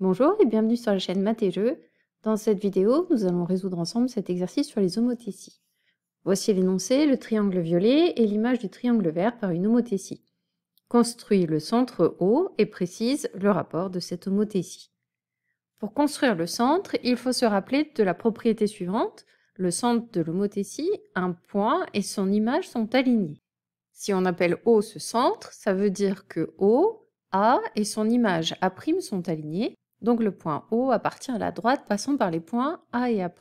Bonjour et bienvenue sur la chaîne Math et Jeux. Dans cette vidéo, nous allons résoudre ensemble cet exercice sur les homothéties. Voici l'énoncé, le triangle violet et l'image du triangle vert par une homothétie. Construis le centre O et précise le rapport de cette homothétie. Pour construire le centre, il faut se rappeler de la propriété suivante. Le centre de l'homothétie, un point et son image sont alignés. Si on appelle O ce centre, ça veut dire que O, A et son image A' sont alignés, donc le point O appartient à la droite passant par les points A et A'.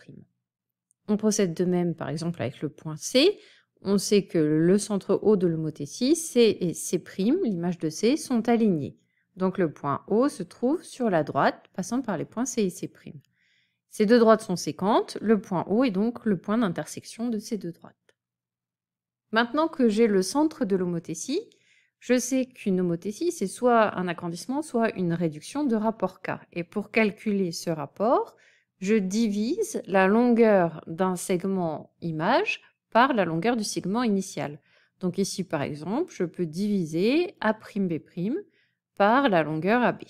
On procède de même par exemple avec le point C. On sait que le centre O de l'homothétie, C et C', l'image de C, sont alignés. Donc le point O se trouve sur la droite passant par les points C et C'. Ces deux droites sont séquentes, le point O est donc le point d'intersection de ces deux droites. Maintenant que j'ai le centre de l'homothétie, je sais qu'une homothétie, c'est soit un agrandissement, soit une réduction de rapport K. Et pour calculer ce rapport, je divise la longueur d'un segment image par la longueur du segment initial. Donc ici, par exemple, je peux diviser A'B' par la longueur AB.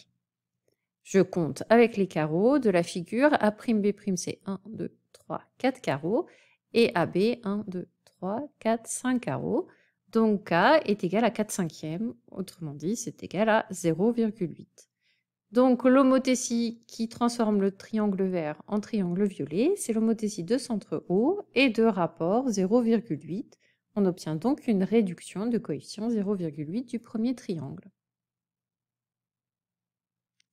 Je compte avec les carreaux de la figure. A'B' c'est 1, 2, 3, 4 carreaux. Et AB, 1, 2, 3, 4, 5 carreaux. Donc k est égal à 4 cinquièmes, autrement dit, c'est égal à 0,8. Donc l'homothétie qui transforme le triangle vert en triangle violet, c'est l'homothétie de centre haut et de rapport 0,8. On obtient donc une réduction de coefficient 0,8 du premier triangle.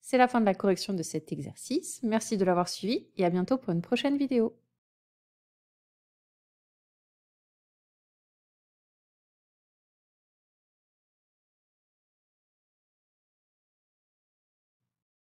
C'est la fin de la correction de cet exercice. Merci de l'avoir suivi et à bientôt pour une prochaine vidéo.